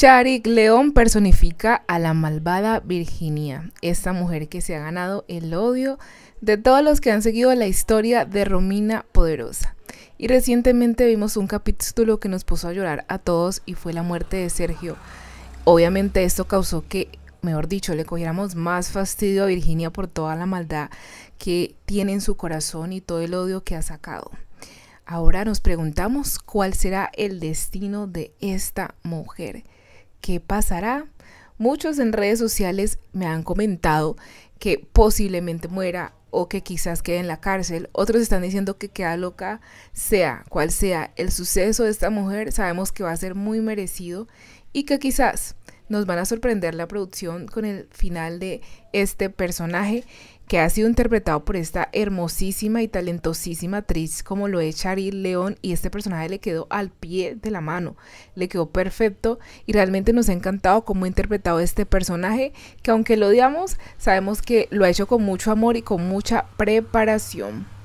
Charik León personifica a la malvada Virginia, esta mujer que se ha ganado el odio de todos los que han seguido la historia de Romina Poderosa. Y recientemente vimos un capítulo que nos puso a llorar a todos y fue la muerte de Sergio. Obviamente esto causó que, mejor dicho, le cogiéramos más fastidio a Virginia por toda la maldad que tiene en su corazón y todo el odio que ha sacado. Ahora nos preguntamos cuál será el destino de esta mujer. ¿Qué pasará? Muchos en redes sociales me han comentado que posiblemente muera o que quizás quede en la cárcel. Otros están diciendo que queda loca, sea cual sea el suceso de esta mujer, sabemos que va a ser muy merecido y que quizás nos van a sorprender la producción con el final de este personaje que ha sido interpretado por esta hermosísima y talentosísima actriz como lo es Charil León y este personaje le quedó al pie de la mano, le quedó perfecto y realmente nos ha encantado cómo ha interpretado este personaje que aunque lo odiamos sabemos que lo ha hecho con mucho amor y con mucha preparación.